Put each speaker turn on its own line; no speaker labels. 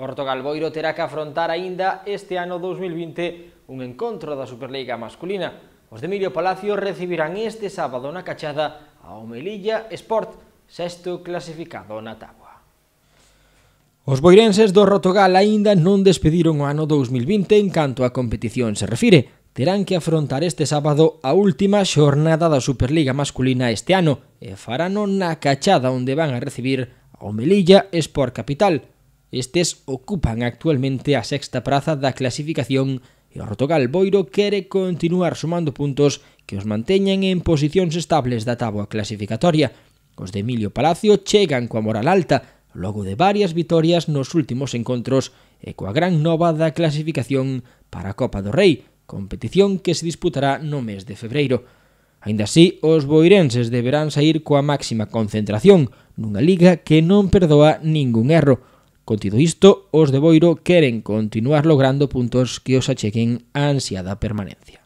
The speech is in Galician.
Horto Galboiro terá que afrontar aínda este ano 2020 un encontro da Superliga masculina. Os de Emilio Palacio recibirán este sábado na Cachada ao Melilla Sport, sexto clasificado na tabla. Os boirenses do Rotogal aínda non despediron o ano 2020 en canto a competición se refire. Terán que afrontar este sábado a última xornada da Superliga masculina este ano e farano na cachada onde van a recibir ao Melilla Sport Capital. Estes ocupan actualmente a sexta praza da clasificación e o Rotogal Boiro quere continuar sumando puntos que os manteñen en posicións estables da táboa clasificatoria. Os de Emilio Palacio chegan coa moral alta, logo de varias vitorias nos últimos encontros e coa gran nova da clasificación para a Copa do Rei, competición que se disputará no mes de febreiro. Ainda así, os boirenses deberán sair coa máxima concentración, nunha liga que non perdoa ningún erro. Contido isto, os de Boiro queren continuar logrando puntos que os achequen a ansiada permanencia.